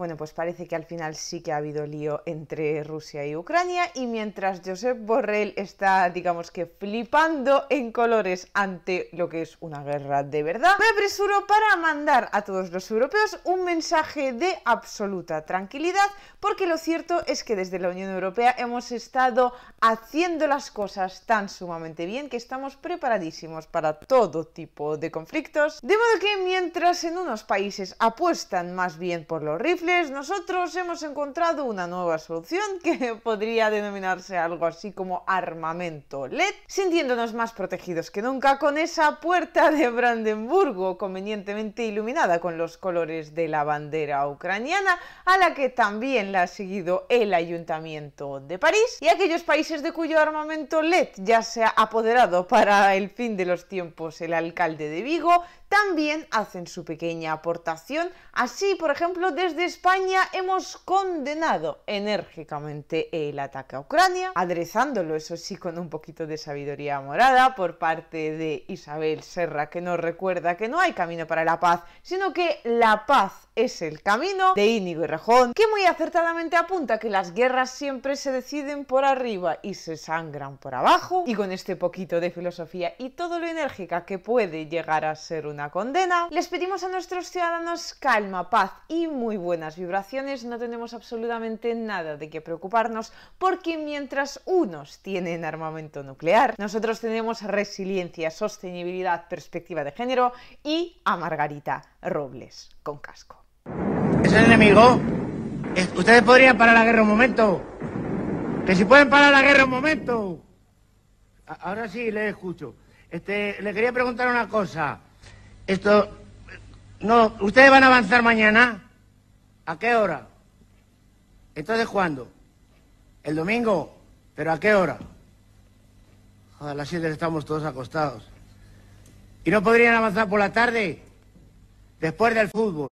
Bueno, pues parece que al final sí que ha habido lío entre Rusia y Ucrania y mientras Josep Borrell está, digamos que, flipando en colores ante lo que es una guerra de verdad, me apresuro para mandar a todos los europeos un mensaje de absoluta tranquilidad porque lo cierto es que desde la Unión Europea hemos estado haciendo las cosas tan sumamente bien que estamos preparadísimos para todo tipo de conflictos. De modo que mientras en unos países apuestan más bien por los rifles, nosotros hemos encontrado una nueva solución que podría denominarse algo así como armamento LED, sintiéndonos más protegidos que nunca con esa puerta de Brandenburgo convenientemente iluminada con los colores de la bandera ucraniana, a la que también la ha seguido el Ayuntamiento de París y aquellos países de cuyo armamento LED ya se ha apoderado para el fin de los tiempos el alcalde de Vigo, también hacen su pequeña aportación. Así, por ejemplo, desde España hemos condenado enérgicamente el ataque a Ucrania, aderezándolo, eso sí, con un poquito de sabiduría morada por parte de Isabel Serra, que nos recuerda que no hay camino para la paz, sino que la paz es el camino de Íñigo y Rejón, que muy acertadamente apunta que las guerras siempre se deciden por arriba y se sangran por abajo, y con este poquito de filosofía y todo lo enérgica que puede llegar a ser una condena, les pedimos a nuestros ciudadanos calma, paz y muy buena las vibraciones no tenemos absolutamente nada de qué preocuparnos porque mientras unos tienen armamento nuclear, nosotros tenemos resiliencia, sostenibilidad, perspectiva de género y a Margarita Robles con casco. Es el enemigo. Ustedes podrían parar la guerra un momento. Que si pueden parar la guerra un momento. Ahora sí le escucho. Este, le quería preguntar una cosa. Esto, no, ¿ustedes van a avanzar mañana? ¿A qué hora? ¿Entonces cuándo? ¿El domingo? ¿Pero a qué hora? A las 7 estamos todos acostados. ¿Y no podrían avanzar por la tarde? Después del fútbol.